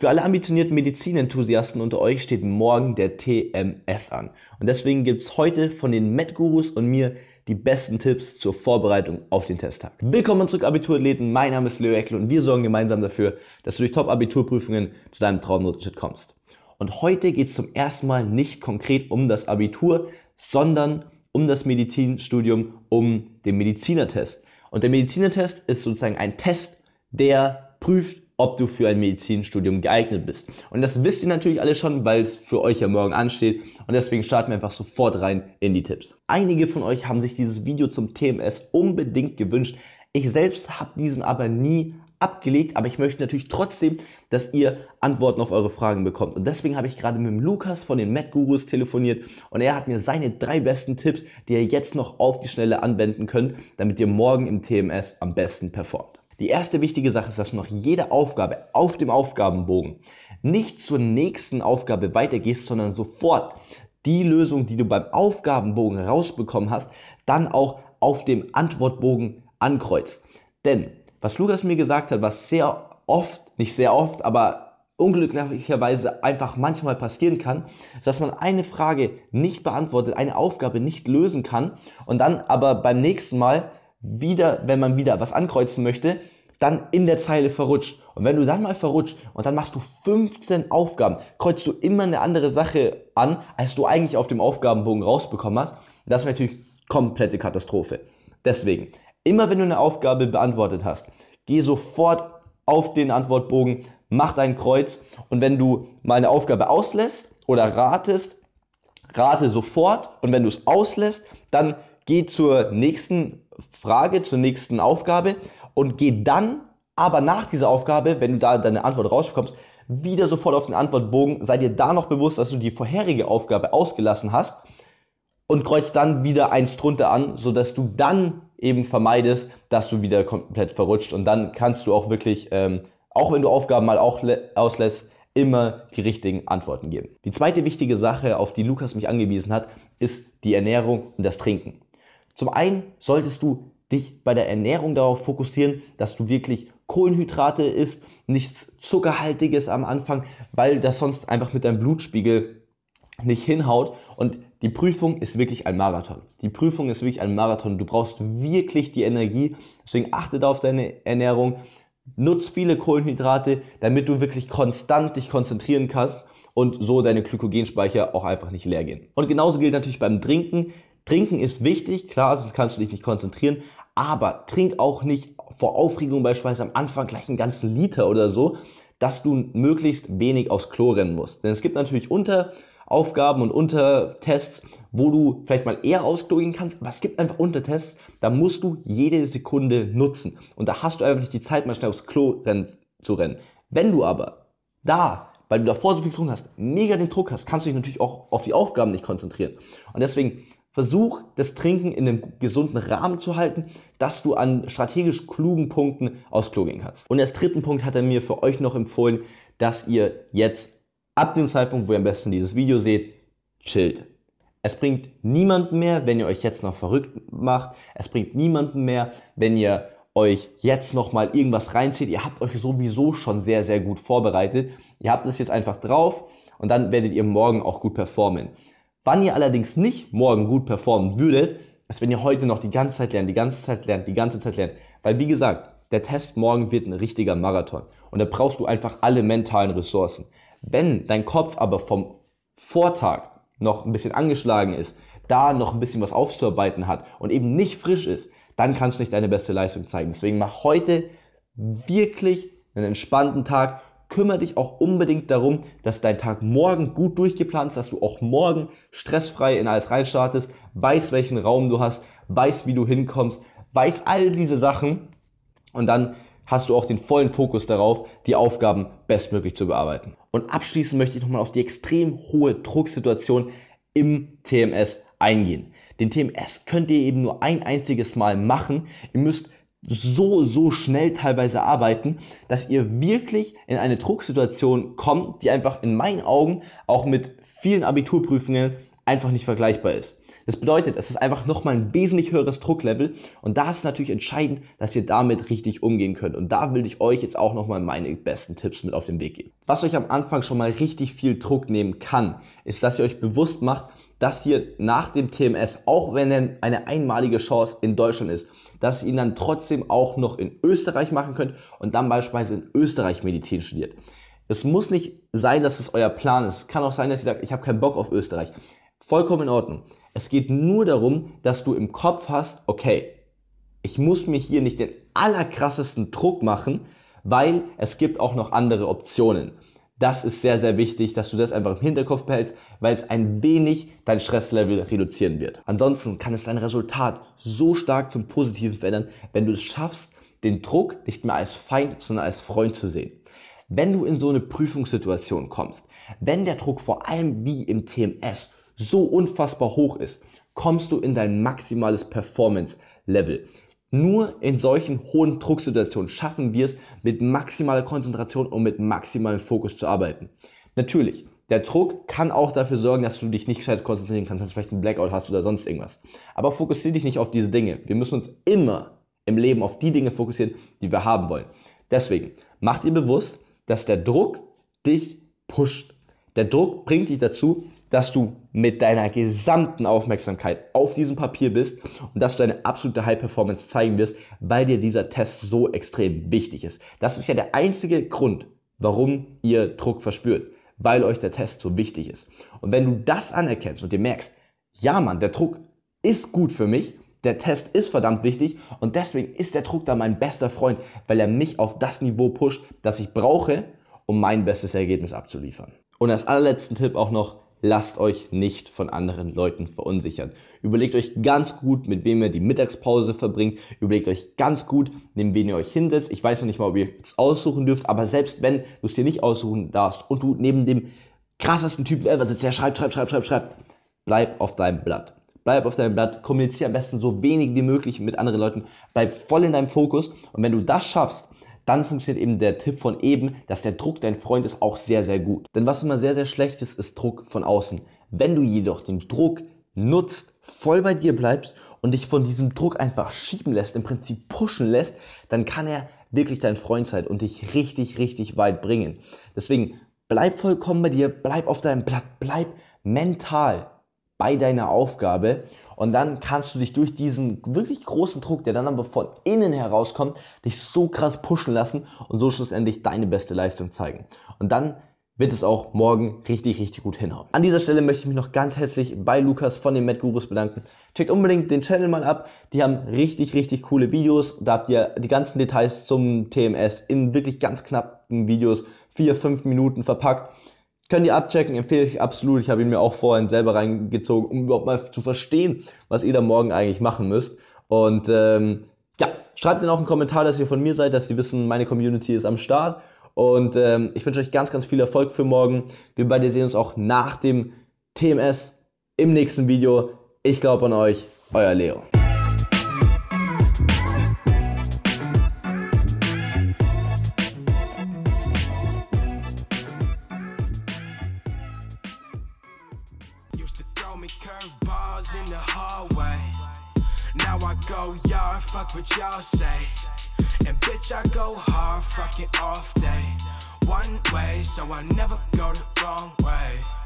Für alle ambitionierten Medizinenthusiasten unter euch steht morgen der TMS an. Und deswegen gibt es heute von den Med-Gurus und mir die besten Tipps zur Vorbereitung auf den Testtag. Willkommen zurück, Abiturathleten. Mein Name ist Leo Eckl und wir sorgen gemeinsam dafür, dass du durch Top-Abiturprüfungen zu deinem Traumnotenschritt kommst. Und heute geht es zum ersten Mal nicht konkret um das Abitur, sondern um das Medizinstudium, um den Medizinertest. Und der Medizinertest ist sozusagen ein Test, der prüft, ob du für ein Medizinstudium geeignet bist. Und das wisst ihr natürlich alle schon, weil es für euch ja morgen ansteht. Und deswegen starten wir einfach sofort rein in die Tipps. Einige von euch haben sich dieses Video zum TMS unbedingt gewünscht. Ich selbst habe diesen aber nie abgelegt, aber ich möchte natürlich trotzdem, dass ihr Antworten auf eure Fragen bekommt. Und deswegen habe ich gerade mit dem Lukas von den Mad Gurus telefoniert und er hat mir seine drei besten Tipps, die ihr jetzt noch auf die Schnelle anwenden könnt, damit ihr morgen im TMS am besten performt. Die erste wichtige Sache ist, dass du nach jeder Aufgabe auf dem Aufgabenbogen nicht zur nächsten Aufgabe weitergehst, sondern sofort die Lösung, die du beim Aufgabenbogen rausbekommen hast, dann auch auf dem Antwortbogen ankreuzt. Denn was Lukas mir gesagt hat, was sehr oft, nicht sehr oft, aber unglücklicherweise einfach manchmal passieren kann, ist, dass man eine Frage nicht beantwortet, eine Aufgabe nicht lösen kann und dann aber beim nächsten Mal wieder, wenn man wieder was ankreuzen möchte, dann in der Zeile verrutscht. Und wenn du dann mal verrutscht und dann machst du 15 Aufgaben, kreuzt du immer eine andere Sache an, als du eigentlich auf dem Aufgabenbogen rausbekommen hast. Das ist natürlich komplette Katastrophe. Deswegen, immer wenn du eine Aufgabe beantwortet hast, geh sofort auf den Antwortbogen, mach dein Kreuz und wenn du mal eine Aufgabe auslässt oder ratest, rate sofort und wenn du es auslässt, dann geh zur nächsten Frage zur nächsten Aufgabe und geh dann aber nach dieser Aufgabe, wenn du da deine Antwort rausbekommst, wieder sofort auf den Antwortbogen, sei dir da noch bewusst, dass du die vorherige Aufgabe ausgelassen hast und kreuz dann wieder eins drunter an, sodass du dann eben vermeidest, dass du wieder komplett verrutscht und dann kannst du auch wirklich, ähm, auch wenn du Aufgaben mal auch auslässt, immer die richtigen Antworten geben. Die zweite wichtige Sache, auf die Lukas mich angewiesen hat, ist die Ernährung und das Trinken. Zum einen solltest du dich bei der Ernährung darauf fokussieren, dass du wirklich Kohlenhydrate isst, nichts Zuckerhaltiges am Anfang, weil das sonst einfach mit deinem Blutspiegel nicht hinhaut. Und die Prüfung ist wirklich ein Marathon. Die Prüfung ist wirklich ein Marathon. Du brauchst wirklich die Energie. Deswegen achte auf deine Ernährung. Nutz viele Kohlenhydrate, damit du wirklich konstant dich konzentrieren kannst und so deine Glykogenspeicher auch einfach nicht leer gehen. Und genauso gilt natürlich beim Trinken. Trinken ist wichtig, klar, sonst kannst du dich nicht konzentrieren, aber trink auch nicht vor Aufregung beispielsweise am Anfang gleich einen ganzen Liter oder so, dass du möglichst wenig aufs Klo rennen musst. Denn es gibt natürlich Unteraufgaben und Untertests, wo du vielleicht mal eher aufs Klo gehen kannst, aber es gibt einfach Untertests, da musst du jede Sekunde nutzen. Und da hast du einfach nicht die Zeit, mal schnell aufs Klo rennen, zu rennen. Wenn du aber da weil du davor so viel getrunken hast, mega den Druck hast, kannst du dich natürlich auch auf die Aufgaben nicht konzentrieren. Und deswegen Versuch, das Trinken in einem gesunden Rahmen zu halten, dass du an strategisch klugen Punkten aus Klo gehen kannst. Und als dritten Punkt hat er mir für euch noch empfohlen, dass ihr jetzt ab dem Zeitpunkt, wo ihr am besten dieses Video seht, chillt. Es bringt niemanden mehr, wenn ihr euch jetzt noch verrückt macht. Es bringt niemanden mehr, wenn ihr euch jetzt noch mal irgendwas reinzieht. Ihr habt euch sowieso schon sehr, sehr gut vorbereitet. Ihr habt es jetzt einfach drauf und dann werdet ihr morgen auch gut performen. Wann ihr allerdings nicht morgen gut performen würdet, ist, wenn ihr heute noch die ganze Zeit lernt, die ganze Zeit lernt, die ganze Zeit lernt. Weil wie gesagt, der Test morgen wird ein richtiger Marathon. Und da brauchst du einfach alle mentalen Ressourcen. Wenn dein Kopf aber vom Vortag noch ein bisschen angeschlagen ist, da noch ein bisschen was aufzuarbeiten hat und eben nicht frisch ist, dann kannst du nicht deine beste Leistung zeigen. Deswegen mach heute wirklich einen entspannten Tag kümmere dich auch unbedingt darum, dass dein Tag morgen gut durchgeplant ist, dass du auch morgen stressfrei in alles reinstartest, weißt, welchen Raum du hast, weißt, wie du hinkommst, weißt all diese Sachen und dann hast du auch den vollen Fokus darauf, die Aufgaben bestmöglich zu bearbeiten. Und abschließend möchte ich nochmal auf die extrem hohe Drucksituation im TMS eingehen. Den TMS könnt ihr eben nur ein einziges Mal machen. Ihr müsst so, so schnell teilweise arbeiten, dass ihr wirklich in eine Drucksituation kommt, die einfach in meinen Augen auch mit vielen Abiturprüfungen einfach nicht vergleichbar ist. Das bedeutet, es ist einfach nochmal ein wesentlich höheres Drucklevel und da ist natürlich entscheidend, dass ihr damit richtig umgehen könnt. Und da will ich euch jetzt auch nochmal meine besten Tipps mit auf den Weg geben. Was euch am Anfang schon mal richtig viel Druck nehmen kann, ist, dass ihr euch bewusst macht, dass ihr nach dem TMS, auch wenn denn eine einmalige Chance in Deutschland ist, dass ihr ihn dann trotzdem auch noch in Österreich machen könnt und dann beispielsweise in Österreich Medizin studiert. Es muss nicht sein, dass es euer Plan ist. Es kann auch sein, dass ihr sagt, ich habe keinen Bock auf Österreich. Vollkommen in Ordnung. Es geht nur darum, dass du im Kopf hast, okay, ich muss mir hier nicht den allerkrassesten Druck machen, weil es gibt auch noch andere Optionen. Das ist sehr, sehr wichtig, dass du das einfach im Hinterkopf behältst, weil es ein wenig dein Stresslevel reduzieren wird. Ansonsten kann es dein Resultat so stark zum Positiven verändern, wenn du es schaffst, den Druck nicht mehr als Feind, sondern als Freund zu sehen. Wenn du in so eine Prüfungssituation kommst, wenn der Druck vor allem wie im TMS so unfassbar hoch ist, kommst du in dein maximales Performance-Level. Nur in solchen hohen Drucksituationen schaffen wir es, mit maximaler Konzentration und mit maximalem Fokus zu arbeiten. Natürlich, der Druck kann auch dafür sorgen, dass du dich nicht gescheit konzentrieren kannst, dass du vielleicht einen Blackout hast oder sonst irgendwas. Aber fokussiere dich nicht auf diese Dinge. Wir müssen uns immer im Leben auf die Dinge fokussieren, die wir haben wollen. Deswegen, mach dir bewusst, dass der Druck dich pusht. Der Druck bringt dich dazu, dass du mit deiner gesamten Aufmerksamkeit auf diesem Papier bist und dass du eine absolute High Performance zeigen wirst, weil dir dieser Test so extrem wichtig ist. Das ist ja der einzige Grund, warum ihr Druck verspürt, weil euch der Test so wichtig ist. Und wenn du das anerkennst und dir merkst, ja Mann, der Druck ist gut für mich, der Test ist verdammt wichtig und deswegen ist der Druck da mein bester Freund, weil er mich auf das Niveau pusht, das ich brauche, um mein bestes Ergebnis abzuliefern. Und als allerletzten Tipp auch noch, lasst euch nicht von anderen Leuten verunsichern. Überlegt euch ganz gut, mit wem ihr die Mittagspause verbringt. Überlegt euch ganz gut, neben wem ihr euch hinsetzt. Ich weiß noch nicht mal, ob ihr es aussuchen dürft, aber selbst wenn du es dir nicht aussuchen darfst und du neben dem krassesten Typen ever sitzt, der schreibt, schreibt, schreibt, schreibt, schreibt, bleib auf deinem Blatt. Bleib auf deinem Blatt, kommuniziere am besten so wenig wie möglich mit anderen Leuten, bleib voll in deinem Fokus und wenn du das schaffst, dann funktioniert eben der Tipp von eben, dass der Druck dein Freund ist, auch sehr, sehr gut. Denn was immer sehr, sehr schlecht ist, ist Druck von außen. Wenn du jedoch den Druck nutzt, voll bei dir bleibst und dich von diesem Druck einfach schieben lässt, im Prinzip pushen lässt, dann kann er wirklich dein Freund sein und dich richtig, richtig weit bringen. Deswegen bleib vollkommen bei dir, bleib auf deinem Blatt, bleib mental bei deiner Aufgabe und dann kannst du dich durch diesen wirklich großen Druck, der dann aber von innen herauskommt, dich so krass pushen lassen und so schlussendlich deine beste Leistung zeigen. Und dann wird es auch morgen richtig, richtig gut hinhauen. An dieser Stelle möchte ich mich noch ganz herzlich bei Lukas von den MedGurus bedanken. Checkt unbedingt den Channel mal ab. Die haben richtig, richtig coole Videos. Da habt ihr die ganzen Details zum TMS in wirklich ganz knappen Videos, vier fünf Minuten verpackt. Könnt ihr abchecken, empfehle ich absolut. Ich habe ihn mir auch vorhin selber reingezogen, um überhaupt mal zu verstehen, was ihr da morgen eigentlich machen müsst. Und ähm, ja, schreibt dann auch einen Kommentar, dass ihr von mir seid, dass die wissen, meine Community ist am Start. Und ähm, ich wünsche euch ganz, ganz viel Erfolg für morgen. Wir beide sehen uns auch nach dem TMS im nächsten Video. Ich glaube an euch, euer Leo. me curveballs in the hallway. Now I go yard, fuck what y'all say. And bitch, I go hard, fucking off day. One way, so I never go the wrong way.